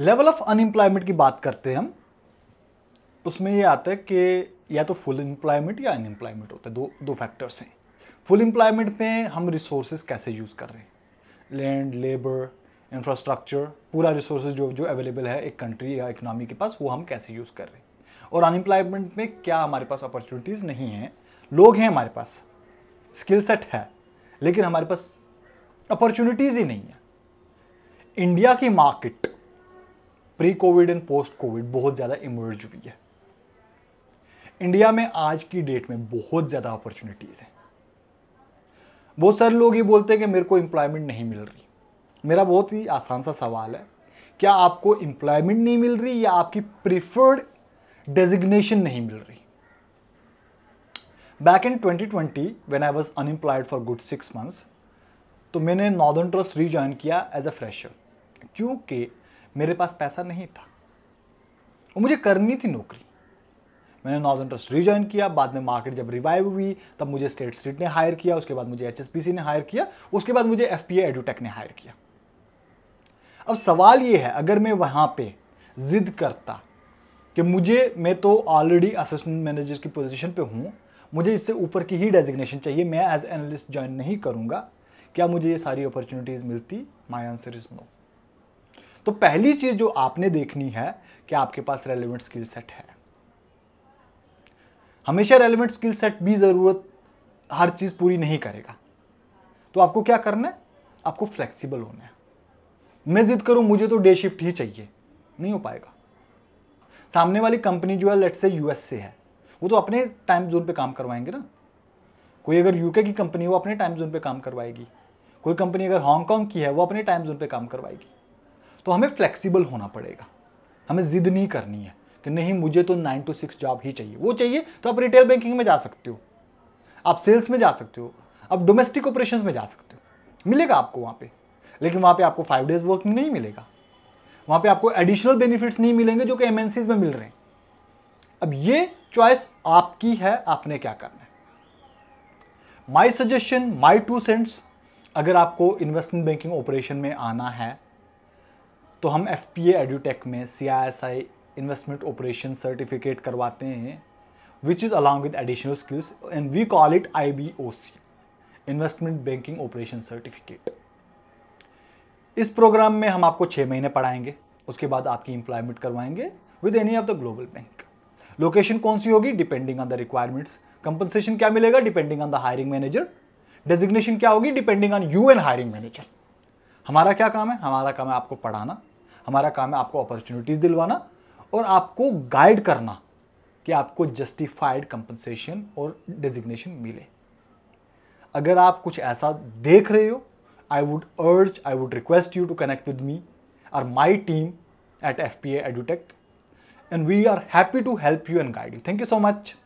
level of unemployment की बात करते हैं हम उसमें ये आता है कि या तो फुल एम्प्लॉयमेंट या अनएम्प्लॉयमेंट होता है दो दो फैक्टर्स हैं फुल एम्प्लॉयमेंट में हम रिसोर्स कैसे यूज़ कर रहे हैं लैंड लेबर इंफ्रास्ट्रक्चर पूरा रिसोर्स जो जो अवेलेबल है एक कंट्री या इकनॉमी के पास वो हम कैसे यूज़ कर रहे हैं और अनएम्प्लॉयमेंट में क्या हमारे पास अपॉर्चुनिटीज़ नहीं हैं लोग हैं हमारे पास स्किल सेट है लेकिन हमारे पास अपॉर्चुनिटीज़ ही नहीं है इंडिया की market pre Covid and post Covid बहुत ज़्यादा इमर्ज हुई है इंडिया में आज की डेट में बहुत ज़्यादा अपॉर्चुनिटीज़ हैं बहुत सारे लोग ये बोलते हैं कि मेरे को एम्प्लॉयमेंट नहीं मिल रही मेरा बहुत ही आसान सा सवाल है क्या आपको एम्प्लॉयमेंट नहीं मिल रही या आपकी प्रिफर्ड डेजिग्नेशन नहीं मिल रही back in 2020 when I was unemployed for good six months तो मैंने नॉर्दर्न ट्रस्ट रीजॉइन किया एज अ फ्रेशर क्योंकि मेरे पास पैसा नहीं था और मुझे करनी थी नौकरी मैंने नॉर्दर्न ट्रस्ट रिजॉइन किया बाद में मार्केट जब रिवाइव हुई तब मुझे स्टेट स्ट्रीट ने हायर किया उसके बाद मुझे एच ने हायर किया उसके बाद मुझे एफ पी एडुटेक ने हायर किया अब सवाल ये है अगर मैं वहाँ पे जिद करता कि मुझे मैं तो ऑलरेडी असिस्टेंट मैनेजर की पोजीशन पे हूँ मुझे इससे ऊपर की ही डेजिग्नेशन चाहिए मैं एज एनालिस्ट ज्वाइन नहीं करूँगा क्या मुझे ये सारी अपॉर्चुनिटीज़ मिलती माई आंसर इज़ नो तो पहली चीज जो आपने देखनी है कि आपके पास रेलिवेंट स्किल सेट है हमेशा रेलिवेंट स्किल सेट भी ज़रूरत हर चीज़ पूरी नहीं करेगा तो आपको क्या करना है आपको फ्लेक्सिबल होना है मैं जिद करूं मुझे तो डे शिफ्ट ही चाहिए नहीं हो पाएगा सामने वाली कंपनी जो है लेट से यूएस से है वो तो अपने टाइम जोन पे काम करवाएंगे ना कोई अगर यूके की कंपनी वो अपने टाइम जोन पे काम करवाएगी कोई कंपनी अगर हांगकॉन्ग की है वो अपने टाइम जोन पे काम करवाएगी तो हमें फ्लेक्सिबल होना पड़ेगा हमें ज़िद नहीं करनी है कि नहीं मुझे तो नाइन टू सिक्स जॉब ही चाहिए वो चाहिए तो आप रिटेल बैंकिंग में जा सकते हो आप सेल्स में जा सकते हो आप डोमेस्टिक ऑपरेशन में जा सकते हो मिलेगा आपको वहाँ पर लेकिन वहाँ पर आपको फाइव डेज वर्किंग नहीं मिलेगा वहाँ पे आपको एडिशनल बेनिफिट्स नहीं मिलेंगे जो कि एम में मिल रहे हैं अब ये चॉइस आपकी है आपने क्या करना है my suggestion my two cents अगर आपको इन्वेस्टमेंट बैंकिंग ऑपरेशन में आना है तो हम एफ पी एडूटेक में C I S I investment operation certificate करवाते हैं which is along with additional skills and we call it I B O C investment banking operation certificate इस program में हम आपको छः महीने पढ़ाएंगे उसके बाद आपकी इंप्लायमेंट करवाएंगे with any of the global bank location कौन सी होगी depending on the requirements compensation क्या मिलेगा depending on the hiring manager designation क्या होगी depending on you and hiring manager हमारा क्या काम है हमारा काम है आपको पढ़ाना हमारा काम है आपको अपॉर्चुनिटीज़ दिलवाना और आपको गाइड करना कि आपको जस्टिफाइड कंपनसेशन और डिजिग्नेशन मिले अगर आप कुछ ऐसा देख रहे हो I would urge I would request you to connect with me or my team at F P EduTech and we are happy to help you and guide you thank you so much